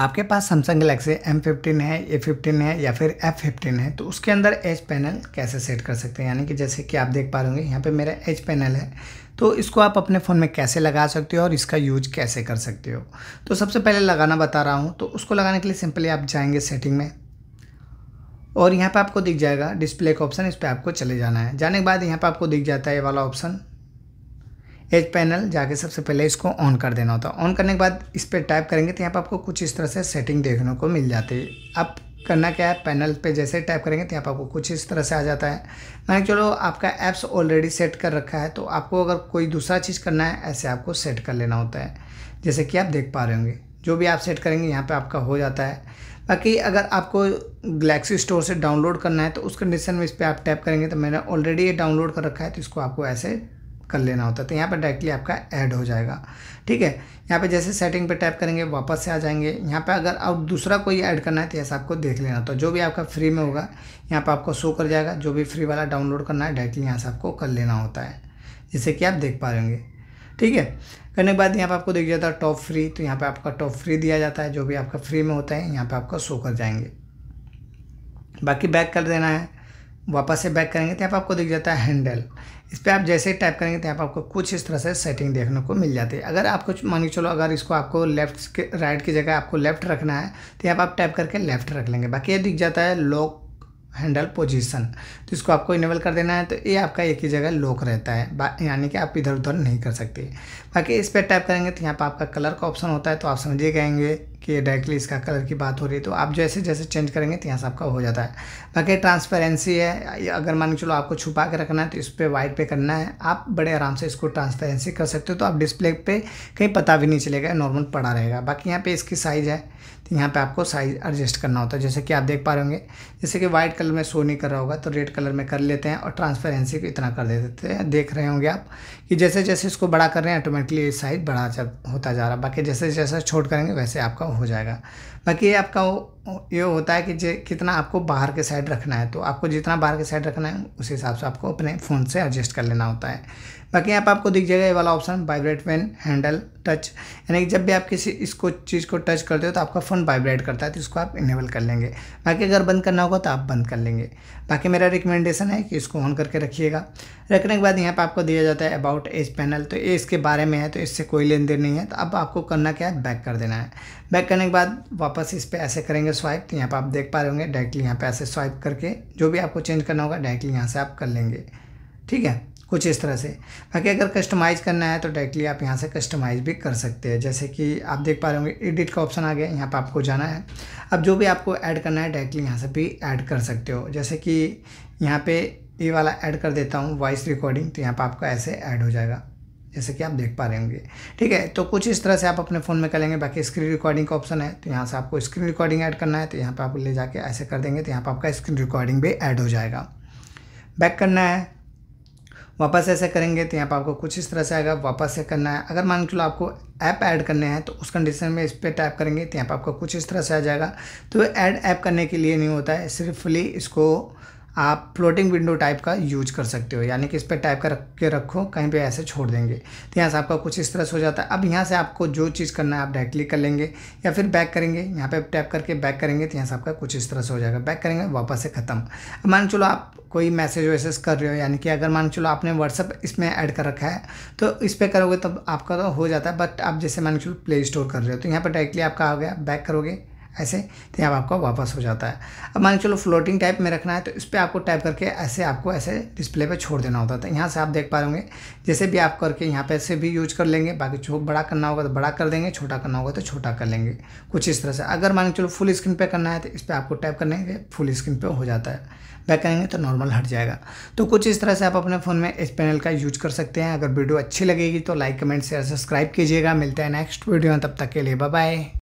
आपके पास Samsung Galaxy M fifteen है ए फिफ्टीन है या फिर एफ फिफ्टीन है तो उसके अंदर एच पैनल कैसे सेट कर सकते हैं यानी कि जैसे कि आप देख पा रहे होंगे यहाँ पे मेरा एच पैनल है तो इसको आप अपने फ़ोन में कैसे लगा सकते हो और इसका यूज कैसे कर सकते हो तो सबसे पहले लगाना बता रहा हूँ तो उसको लगाने के लिए सिंपली आप जाएंगे सेटिंग में और यहाँ पर आपको दिख जाएगा डिस्प्ले का ऑप्शन इस पर आपको चले जाना है जाने के बाद यहाँ पर आपको दिख जाता है ये वाला ऑप्शन एज पैनल जाके सबसे पहले इसको ऑन कर देना होता है ऑन करने के बाद इस पर टाइप करेंगे तो यहाँ पर आपको कुछ इस तरह से सेटिंग देखने को मिल जाती है आप करना क्या है पैनल पे जैसे टाइप करेंगे तो यहाँ पर आपको कुछ इस तरह से आ जाता है मैंने चलो आपका ऐप्स ऑलरेडी सेट कर रखा है तो आपको अगर कोई दूसरा चीज़ करना है ऐसे आपको सेट कर लेना होता है जैसे कि आप देख पा रहे होंगे जो भी आप सेट करेंगे यहाँ पे आपका हो जाता है बाकी अगर आपको गलेक्सी स्टोर से डाउनलोड करना है तो उस कंडीशन में इस पर आप टैप करेंगे तो मैंने ऑलरेडी ये डाउनलोड कर रखा है तो इसको आपको ऐसे कर लेना होता है तो यहाँ पर डायरेक्टली आपका ऐड हो जाएगा ठीक है यहाँ पे जैसे सेटिंग पे टैप करेंगे वापस से आ जाएंगे यहाँ पे अगर अब दूसरा कोई ऐड करना है तो ऐसा आपको देख लेना तो जो भी आपका फ्री में होगा यहाँ पर आपको शो कर जाएगा जो भी फ्री वाला डाउनलोड करना है डायरेक्टली यहाँ से आपको कर लेना होता है जिससे कि आप देख पा रहे ठीक है करने के बाद यहाँ पर आपको देख जाता है टॉप फ्री तो यहाँ पर आपका टॉप फ्री दिया जाता है जो भी आपका फ्री में होता है यहाँ पर आपका शो कर जाएंगे बाकी बैक कर देना है वापस से बैक करेंगे तो यहाँ पर आपको दिख जाता है हैंडल इस पर आप जैसे ही टाइप करेंगे तो यहाँ पर आपको कुछ इस तरह से सेटिंग देखने को मिल जाती है अगर आप कुछ मान के चलो अगर इसको आपको लेफ्ट के राइट की जगह आपको लेफ्ट रखना है तो यहाँ पर आप टाइप करके लेफ्ट रख लेंगे बाकी ये दिख जाता है लॉक हैंडल पोजीशन तो इसको आपको इनेबल कर देना है तो ये आपका एक ही जगह लॉक रहता है यानी कि आप इधर उधर नहीं कर सकते बाकी इस पर टाइप करेंगे तो यहाँ पर आपका कलर का ऑप्शन होता है तो आप समझिए कहेंगे कि डायरेक्टली इसका कलर की बात हो रही है तो आप जैसे जैसे चेंज करेंगे तो यहाँ से आपका हो जाता है बाकी ट्रांसपेरेंसी है अगर मान के चलो आपको छुपा के रखना है तो इस पर वाइट पे करना है आप बड़े आराम से इसको ट्रांसपेरेंसी कर सकते हो तो आप डिस्प्ले पे कहीं पता भी नहीं चलेगा नॉर्मल पड़ा रहेगा बाकी यहाँ पर इसकी साइज़ है तो यहाँ पर आपको साइज एडजस्ट करना होता है जैसे कि आप देख पा रहे होंगे जैसे कि वाइट कलर में शो नहीं कर रहा होगा तो रेड कलर में कर लेते हैं और ट्रांसपेरेंसी को इतना कर दे देते हैं देख रहे होंगे आप कि जैसे जैसे इसको बड़ा कर रहे हैं ऑटोमेटिकली साइज बड़ा होता जा रहा है बाकी जैसे जैसे छोट करेंगे वैसे आपका हो जाएगा बाकी आपका ये होता है कि कितना आपको बाहर के साइड रखना है तो आपको जितना बाहर के साइड रखना है उस हिसाब से आपको अपने फ़ोन से एडजस्ट कर लेना होता है बाकी यहाँ पर आपको दिख जाएगा ये वाला option vibrate pen handle touch यानी कि जब भी आप किसी इसको चीज़ को टच करते हो तो आपका फ़ोन वाइब्रेट करता है तो इसको आप इनेबल कर लेंगे बाकी अगर बंद करना होगा तो आप बंद कर लेंगे बाकी मेरा रिकमेंडेशन है कि इसको ऑन करके रखिएगा रखने के बाद यहाँ पर आपको दिया जाता है अबाउट एज पैनल तो ये इसके बारे में है तो इससे कोई लेन देन नहीं है तो अब आपको करना क्या है बैक कर देना है बैक करने के बाद वापस इस पर ऐसे करेंगे करेंगे स्वाइप तो यहाँ पर आप देख पा रहे होंगे डायरेक्टली यहाँ पे ऐसे स्वाइप करके जो भी आपको चेंज करना होगा डायरेक्टली यहाँ से आप कर लेंगे ठीक है कुछ इस तरह से बाकी अगर कस्टमाइज करना है तो डायरेक्टली आप यहाँ से कस्टमाइज भी कर सकते हैं जैसे कि आप देख पा रहे होंगे एडिट का ऑप्शन आ गया यहाँ पर आपको जाना है अब जो भी आपको ऐड करना है डायरेक्टली यहाँ से भी ऐड कर सकते हो जैसे कि यहाँ पे ये वाला ऐड कर देता हूँ वॉइस रिकॉर्डिंग तो यहाँ पर आपका ऐसे ऐड हो जाएगा जैसे कि आप देख पा रहे होंगे ठीक है तो कुछ इस तरह से आप अपने फ़ोन में कर लेंगे बाकी स्क्रीन रिकॉर्डिंग का ऑप्शन है तो यहाँ से आपको स्क्रीन रिकॉर्डिंग ऐड करना है तो यहाँ पर आप ले जाके ऐसे कर देंगे तो यहाँ पर आपका स्क्रीन रिकॉर्डिंग भी ऐड हो जाएगा बैक करना है वापस ऐसे करेंगे तो यहाँ पर आपको कुछ इस तरह से आएगा वापस से करना है अगर मान चलो आपको ऐप ऐड करने हैं तो उस कंडीशन में इस पर टाइप करेंगे तो यहाँ पर आपका कुछ इस तरह से आ जाएगा तो ऐड ऐप करने के लिए नहीं होता है सिर्फ फुली इसको आप फ्लोटिंग विंडो टाइप का यूज कर सकते हो यानी कि इस पर टाइप कर रख के रखो कहीं पे ऐसे छोड़ देंगे तो यहाँ से आपका कुछ इस तरह से हो जाता है अब यहाँ से आपको जो चीज़ करना है आप डायरेक्टली कर लेंगे या फिर बैक करेंगे यहाँ पे टैप करके बैक करेंगे तो यहाँ से आपका कुछ इस तरह से हो जाएगा बैक करेंगे वापस से ख़त्म मान चलो आप कोई मैसेज वैसेज कर रहे हो यानी कि अगर मान चलो आपने व्हाट्सअप इसमें ऐड कर रखा है तो इस पर करोगे तब आपका तो हो जाता है बट आप जैसे मान चलो प्ले स्टोर कर रहे हो तो यहाँ पर डायरेक्टली आपका आ गया बैक करोगे ऐसे तो यहाँ आपका वापस हो जाता है अब मान के चलो फ्लोटिंग टाइप में रखना है तो इस पर आपको टाइप करके ऐसे आपको ऐसे डिस्प्ले पे छोड़ देना होता है तो यहाँ से आप देख पा रहे जैसे भी आप करके यहाँ पे ऐसे भी यूज कर लेंगे बाकी जो बड़ा करना होगा तो बड़ा कर देंगे छोटा करना होगा तो छोटा कर लेंगे कुछ इस तरह से अगर मान के चलो फुल स्क्रीन पर करना है तो इस पर आपको टाइप करने फुल स्क्रीन पर हो जाता है बैक करेंगे तो नॉर्मल हट जाएगा तो कुछ इस तरह से आप अपने फ़ोन में इस पैनल का यूज कर सकते हैं अगर वीडियो अच्छी लगेगी तो लाइक कमेंट शेयर सब्सक्राइब कीजिएगा मिलते हैं नेक्स्ट वीडियो में तब तक के लिए बाय